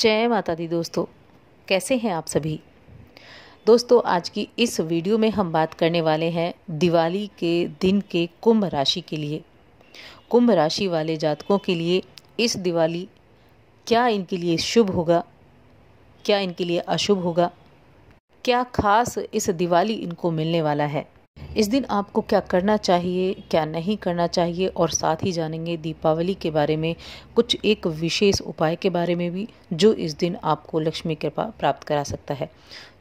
जय माता दी दोस्तों कैसे हैं आप सभी दोस्तों आज की इस वीडियो में हम बात करने वाले हैं दिवाली के दिन के कुंभ राशि के लिए कुंभ राशि वाले जातकों के लिए इस दिवाली क्या इनके लिए शुभ होगा क्या इनके लिए अशुभ होगा क्या खास इस दिवाली इनको मिलने वाला है इस दिन आपको क्या करना चाहिए क्या नहीं करना चाहिए और साथ ही जानेंगे दीपावली के बारे में कुछ एक विशेष उपाय के बारे में भी जो इस दिन आपको लक्ष्मी कृपा प्राप्त करा सकता है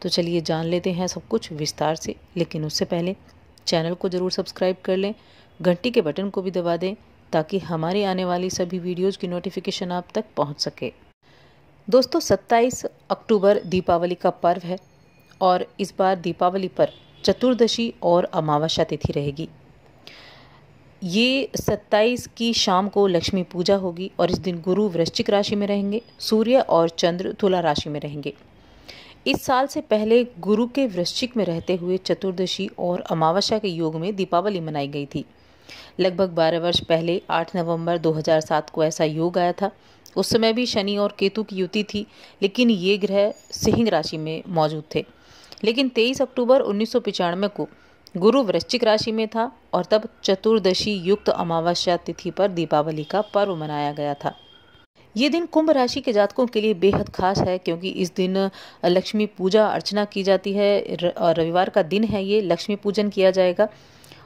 तो चलिए जान लेते हैं सब कुछ विस्तार से लेकिन उससे पहले चैनल को ज़रूर सब्सक्राइब कर लें घंटी के बटन को भी दबा दें ताकि हमारे आने वाली सभी वीडियोज़ की नोटिफिकेशन आप तक पहुँच सके दोस्तों 27 अक्टूबर दीपावली का पर्व है और इस बार दीपावली पर चतुर्दशी और अमावस्या तिथि रहेगी ये 27 की शाम को लक्ष्मी पूजा होगी और इस दिन गुरु वृश्चिक राशि में रहेंगे सूर्य और चंद्र तुला राशि में रहेंगे इस साल से पहले गुरु के वृश्चिक में रहते हुए चतुर्दशी और अमावस्या के योग में दीपावली मनाई गई थी लगभग 12 वर्ष पहले 8 नवंबर 2007 को ऐसा योग आया था उस समय भी शनि और केतु की युति थी लेकिन ये ग्रह सिंह राशि में मौजूद थे लेकिन 23 अक्टूबर उन्नीस को गुरु वृश्चिक राशि में था और तब चतुर्दशी युक्त अमावस्या तिथि पर दीपावली का पर्व मनाया गया था ये दिन कुंभ राशि के जातकों के लिए बेहद खास है क्योंकि इस दिन लक्ष्मी पूजा अर्चना की जाती है और रविवार का दिन है ये लक्ष्मी पूजन किया जाएगा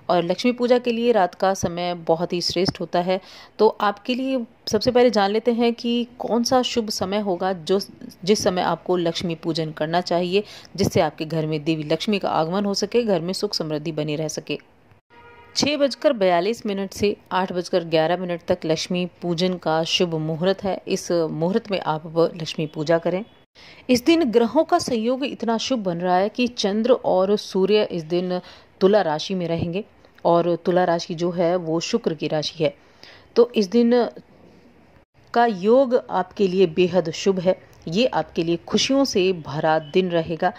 और लक्ष्मी पूजा के लिए रात का समय बहुत ही श्रेष्ठ होता है तो आपके लिए सबसे पहले जान लेते हैं कि कौन सा शुभ समय होगा जो जिस समय आपको लक्ष्मी पूजन करना चाहिए जिससे आपके घर में देवी लक्ष्मी का आगमन हो सके घर में सुख समृद्धि बनी रह सके छः बजकर बयालीस मिनट से आठ बजकर ग्यारह मिनट तक लक्ष्मी पूजन का शुभ मुहूर्त है इस मुहूर्त में आप लक्ष्मी पूजा करें इस दिन ग्रहों का संयोग इतना शुभ बन रहा है कि चंद्र और सूर्य इस दिन तुला राशि में रहेंगे और तुला राशि जो है वो शुक्र की राशि है तो इस दिन का योग आपके लिए बेहद शुभ है ये आपके लिए खुशियों से भरा दिन रहेगा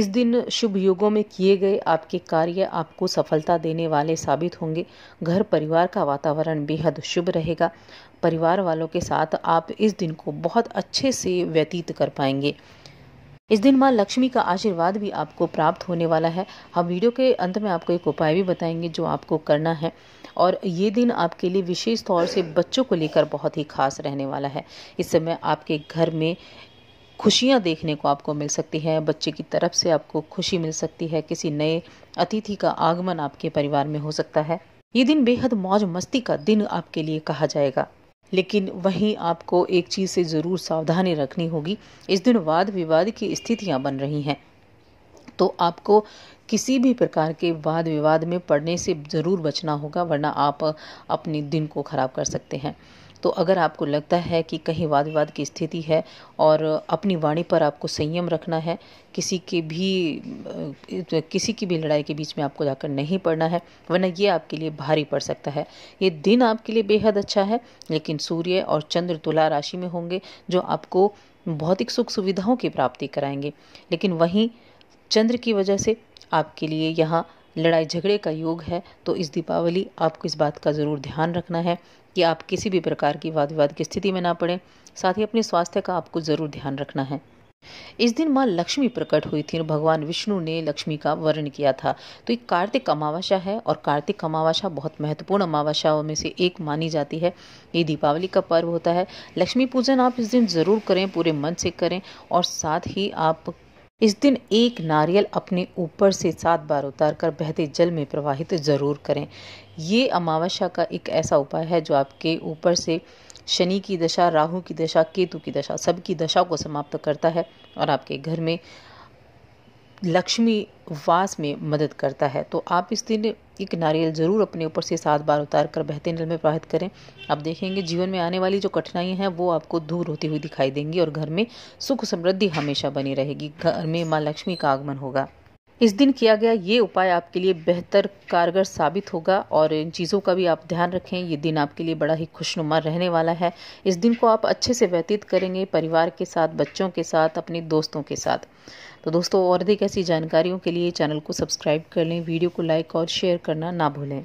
इस दिन शुभ योगों में किए गए आपके कार्य आपको सफलता देने वाले साबित होंगे घर परिवार का वातावरण बेहद शुभ रहेगा परिवार वालों के साथ आप इस दिन को बहुत अच्छे से व्यतीत कर पाएंगे इस दिन माँ लक्ष्मी का आशीर्वाद भी आपको प्राप्त होने वाला है हम वीडियो के अंत में आपको एक उपाय भी बताएंगे जो आपको करना है और ये दिन आपके लिए विशेष तौर से बच्चों को लेकर बहुत ही खास रहने वाला है इस समय आपके घर में खुशियाँ देखने को आपको मिल सकती है बच्चे की तरफ से आपको खुशी मिल सकती है किसी नए अतिथि का आगमन आपके परिवार में हो सकता है ये दिन बेहद मौज मस्ती का दिन आपके लिए कहा जाएगा लेकिन वहीं आपको एक चीज़ से ज़रूर सावधानी रखनी होगी इस दिन वाद विवाद की स्थितियां बन रही हैं तो आपको किसी भी प्रकार के वाद विवाद में पड़ने से ज़रूर बचना होगा वरना आप अपने दिन को ख़राब कर सकते हैं तो अगर आपको लगता है कि कहीं वाद विवाद की स्थिति है और अपनी वाणी पर आपको संयम रखना है किसी के भी किसी की भी लड़ाई के बीच में आपको जाकर नहीं पड़ना है वरना ये आपके लिए भारी पड़ सकता है ये दिन आपके लिए बेहद अच्छा है लेकिन सूर्य और चंद्र तुला राशि में होंगे जो आपको भौतिक सुख सुविधाओं की प्राप्ति कराएंगे लेकिन वहीं चंद्र की वजह से आपके लिए यहाँ लड़ाई झगड़े का योग है तो इस दीपावली आपको इस बात का ज़रूर ध्यान रखना है कि आप किसी भी प्रकार की वाद विवाद की स्थिति में ना पड़ें साथ ही अपने स्वास्थ्य का आपको ज़रूर ध्यान रखना है इस दिन माँ लक्ष्मी प्रकट हुई थी और भगवान विष्णु ने लक्ष्मी का वर्ण किया था तो ये कार्तिक अमावस्या है और कार्तिक अमावस्या बहुत महत्वपूर्ण अमावस्याओं में से एक मानी जाती है ये दीपावली का पर्व होता है लक्ष्मी पूजन आप इस दिन ज़रूर करें पूरे मन से करें और साथ ही आप इस दिन एक नारियल अपने ऊपर से सात बार उतार कर बहते जल में प्रवाहित ज़रूर करें ये अमावस्या का एक ऐसा उपाय है जो आपके ऊपर से शनि की दशा राहु की दशा केतु की दशा सबकी दशा को समाप्त करता है और आपके घर में लक्ष्मी वास में मदद करता है तो आप इस दिन एक नारियल ज़रूर अपने ऊपर से सात बार उतार कर बहते नल में प्रवाहित करें आप देखेंगे जीवन में आने वाली जो कठिनाइयाँ हैं वो आपको दूर होती हुई दिखाई देंगी और घर में सुख समृद्धि हमेशा बनी रहेगी घर में माँ लक्ष्मी का आगमन होगा इस दिन किया गया ये उपाय आपके लिए बेहतर कारगर साबित होगा और इन चीज़ों का भी आप ध्यान रखें ये दिन आपके लिए बड़ा ही खुशनुमा रहने वाला है इस दिन को आप अच्छे से व्यतीत करेंगे परिवार के साथ बच्चों के साथ अपने दोस्तों के साथ तो दोस्तों और अधिक ऐसी जानकारियों के लिए चैनल को सब्सक्राइब कर लें वीडियो को लाइक और शेयर करना ना भूलें